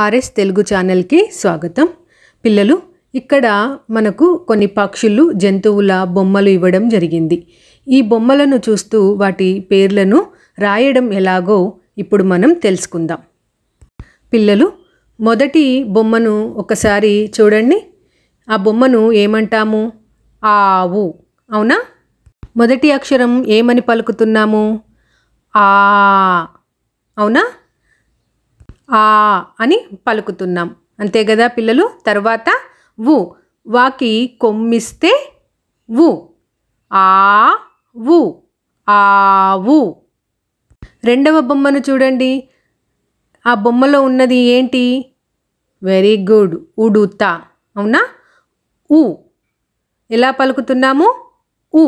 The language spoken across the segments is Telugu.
ఆర్ఎస్ తెలుగు ఛానల్కి స్వాగతం పిల్లలు ఇక్కడ మనకు కొన్ని పక్షులు జంతువుల బొమ్మలు ఇవ్వడం జరిగింది ఈ బొమ్మలను చూస్తూ వాటి పేర్లను రాయడం ఎలాగో ఇప్పుడు మనం తెలుసుకుందాం పిల్లలు మొదటి బొమ్మను ఒకసారి చూడండి ఆ బొమ్మను ఏమంటాము ఆవు అవునా మొదటి అక్షరం ఏమని పలుకుతున్నాము ఆ అవునా ఆ అని పలుకుతున్నాం అంతే కదా పిల్లలు తర్వాత ఉ వాకి కొమ్మిస్తే ఉ ఆ ఉ ఆ ఉ రెండవ బొమ్మను చూడండి ఆ బొమ్మలో ఉన్నది ఏంటి వెరీ గుడ్ ఉడుత అవునా ఉ ఎలా పలుకుతున్నాము ఉ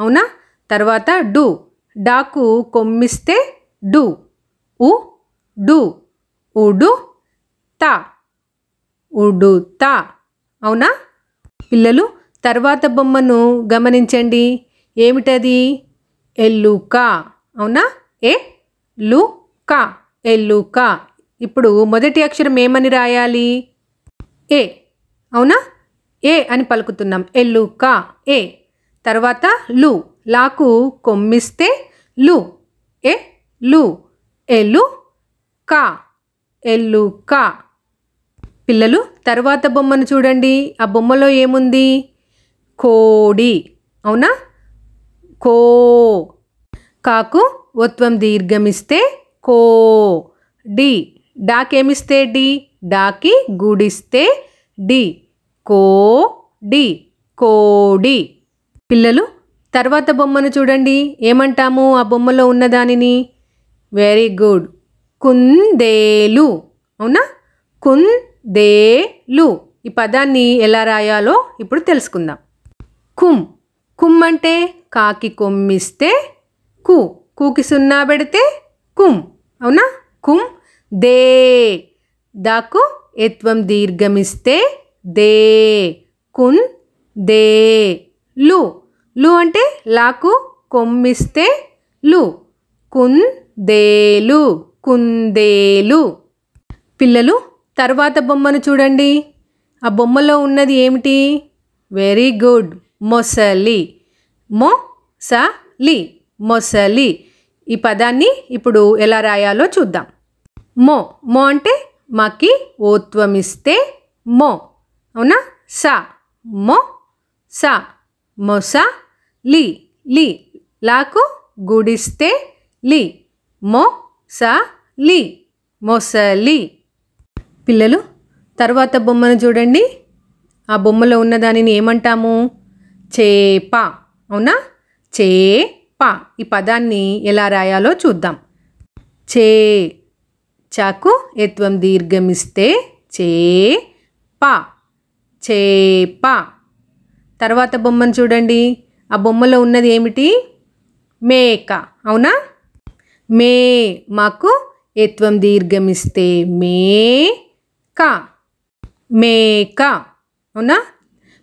అవునా తర్వాత డు డాకు కొమ్మిస్తే డు ఉ డు ఉడు త తా అవునా పిల్లలు తర్వాత బొమ్మను గమనించండి ఏమిటది ఎల్లుక అవునా ఏ లు క ఎల్లుక ఇప్పుడు మొదటి అక్షరం ఏమని రాయాలి ఏ అవునా ఏ అని పలుకుతున్నాం ఎల్లుక ఏ తర్వాత లు లాకు కొమ్మిస్తే లు ఏ లు ఎల్లు క ఎల్లుక పిల్లలు తర్వాత బొమ్మను చూడండి ఆ బొమ్మలో ఏముంది కోడి అవునా కో కాకు ఒత్వం దీర్ఘమిస్తే కో డి డాకేమిస్తే డి డాకి గుడిస్తే డి కో డి కోడి పిల్లలు తర్వాత బొమ్మను చూడండి ఏమంటాము ఆ బొమ్మలో ఉన్నదానిని వెరీ గుడ్ కుందేలు అవునా కుందేలు ఈ పదాన్ని ఎలా రాయాలో ఇప్పుడు తెలుసుకుందాం కుమ్ కుమ్ అంటే కాకి కొమ్మిస్తే కు కూకి సున్నా పెడితే కుమ్ అవునా కుమ్ దే దాకు ఎత్వం దీర్ఘమిస్తే దే కున్ దే లు లు అంటే లాకు కొమ్మిస్తే లు కుందేలు కుందేలు పిల్లలు తర్వాత బొమ్మను చూడండి ఆ బొమ్మలో ఉన్నది ఏమిటి వెరీ గుడ్ మొసలి మొ స లి మొసలి ఈ పదాన్ని ఇప్పుడు ఎలా రాయాలో చూద్దాం మో మో అంటే మాకి ఓత్వమిస్తే మో అవునా స మో స మొస లి లి లాకు గుడిస్తే లి మో సా లి మొసలి పిల్లలు తర్వాత బొమ్మను చూడండి ఆ బొమ్మలో ఉన్న దానిని ఏమంటాము చేప అవునా చే ప ఈ పదాన్ని ఎలా రాయాలో చూద్దాం చే చాకు ఎత్వం దీర్ఘమిస్తే చే పా చేప తర్వాత బొమ్మను చూడండి ఆ బొమ్మలో ఉన్నది ఏమిటి మేక అవునా మే మాకు ఎత్వం దీర్ఘమిస్తే మే కా మేక అవునా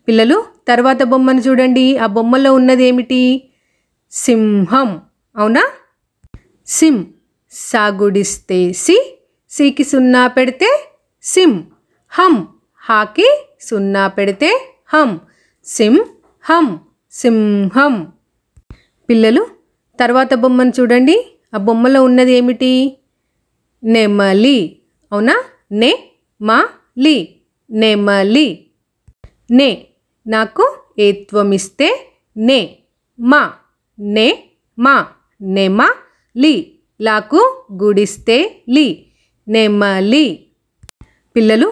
పిల్లలు తర్వాత బొమ్మను చూడండి ఆ బొమ్మలో ఉన్నది ఏమిటి సింహం అవునా సిం సాగుడిస్తే సి సికి సున్నా పెడితే సిం హం హాకి సున్నా పెడితే హం సిం హం సింహం పిల్లలు తర్వాత బొమ్మను చూడండి ఆ బొమ్మలో ఉన్నది ఏమిటి నెమలి అవునా నే మా లి నెమలి నే నాకు ఏత్వమిస్తే నే మా నే మా నెమ లి లాకు గుడిస్తే లి నెమలి పిల్లలు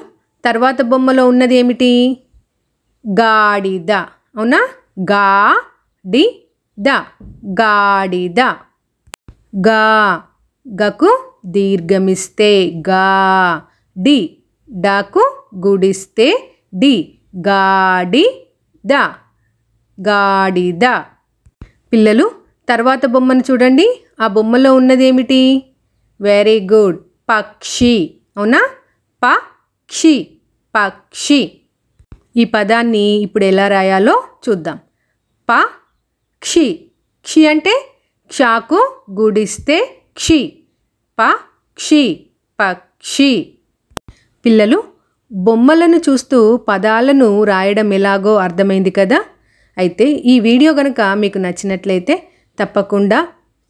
తర్వాత బొమ్మలో ఉన్నది ఏమిటి గాడిద అవునా గా డి ద గాడిద గా గకు దీర్ఘమిస్తే గా డి డాకు గుడిస్తే డి గాడి ద గాడిద పిల్లలు తర్వాత బొమ్మను చూడండి ఆ బొమ్మలో ఉన్నదేమిటి వెరీ గుడ్ పక్షి అవునా పక్షి పక్షి ఈ పదాన్ని ఇప్పుడు ఎలా రాయాలో చూద్దాం ప క్షి క్షి అంటే క్షాకు గుడిస్తే క్షి ప క్షి పక్షి పిల్లలు బొమ్మలను చూస్తూ పదాలను రాయడం ఎలాగో అర్థమైంది కదా అయితే ఈ వీడియో కనుక మీకు నచ్చినట్లయితే తప్పకుండా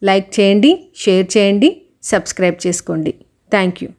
లైక్ చేయండి షేర్ చేయండి సబ్స్క్రైబ్ చేసుకోండి థ్యాంక్ యూ